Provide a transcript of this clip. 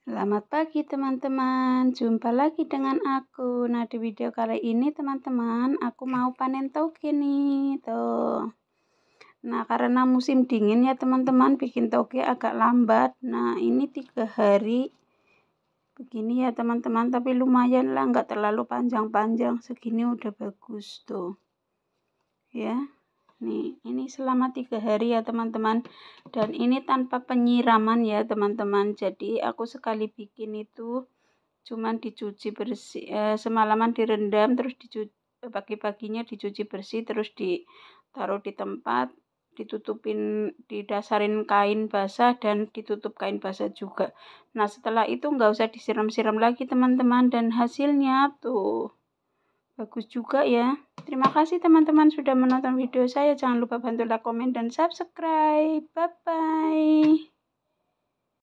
Selamat pagi teman-teman, jumpa lagi dengan aku. Nah di video kali ini teman-teman, aku mau panen toge nih, tuh. Nah karena musim dingin ya teman-teman, bikin toge agak lambat. Nah ini tiga hari begini ya teman-teman, tapi lumayan lah, nggak terlalu panjang-panjang. Segini udah bagus tuh, ya nih ini selama tiga hari ya teman-teman dan ini tanpa penyiraman ya teman-teman jadi aku sekali bikin itu cuman dicuci bersih eh, semalaman direndam terus dicuci pagi-paginya dicuci bersih terus ditaruh di tempat ditutupin didasarin kain basah dan ditutup kain basah juga nah setelah itu nggak usah disiram-siram lagi teman-teman dan hasilnya tuh bagus juga ya Terima kasih teman-teman sudah menonton video saya. Jangan lupa bantu like, komen, dan subscribe. Bye-bye.